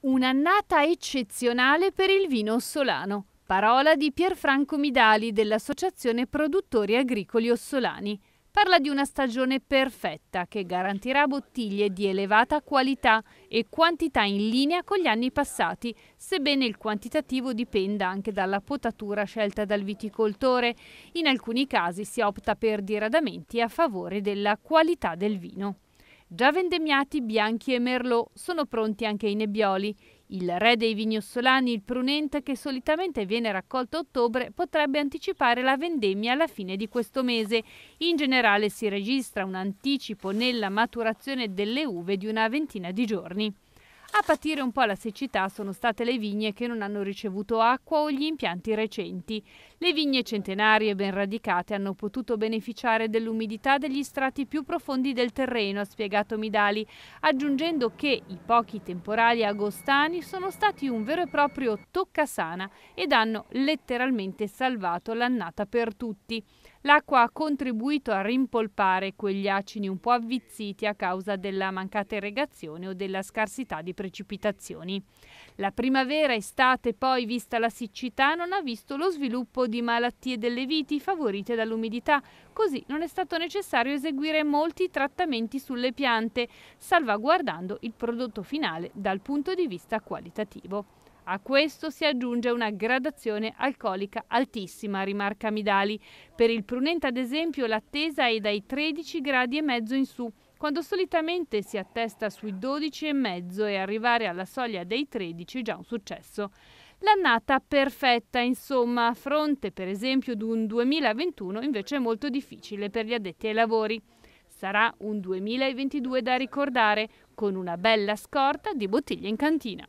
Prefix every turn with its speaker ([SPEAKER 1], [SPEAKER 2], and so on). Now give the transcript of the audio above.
[SPEAKER 1] Un'annata eccezionale per il vino ossolano. Parola di Pierfranco Midali dell'Associazione Produttori Agricoli Ossolani. Parla di una stagione perfetta che garantirà bottiglie di elevata qualità e quantità in linea con gli anni passati, sebbene il quantitativo dipenda anche dalla potatura scelta dal viticoltore. In alcuni casi si opta per diradamenti a favore della qualità del vino. Già vendemmiati Bianchi e Merlot sono pronti anche i nebbioli. Il re dei vignossolani, il prunente, che solitamente viene raccolto a ottobre, potrebbe anticipare la vendemmia alla fine di questo mese. In generale si registra un anticipo nella maturazione delle uve di una ventina di giorni. A patire un po' la siccità sono state le vigne che non hanno ricevuto acqua o gli impianti recenti. Le vigne centenarie ben radicate hanno potuto beneficiare dell'umidità degli strati più profondi del terreno, ha spiegato Midali, aggiungendo che i pochi temporali agostani sono stati un vero e proprio toccasana ed hanno letteralmente salvato l'annata per tutti. L'acqua ha contribuito a rimpolpare quegli acini un po' avvizziti a causa della mancata irrigazione o della scarsità di precipitazioni. La primavera estate poi, vista la siccità, non ha visto lo sviluppo di malattie delle viti favorite dall'umidità, così non è stato necessario eseguire molti trattamenti sulle piante, salvaguardando il prodotto finale dal punto di vista qualitativo. A questo si aggiunge una gradazione alcolica altissima, rimarca Midali. Per il prunente, ad esempio, l'attesa è dai 13 gradi e mezzo in su, quando solitamente si attesta sui 12 e mezzo e arrivare alla soglia dei 13 è già un successo. L'annata perfetta, insomma, a fronte per esempio di un 2021 invece molto difficile per gli addetti ai lavori. Sarà un 2022 da ricordare, con una bella scorta di bottiglie in cantina.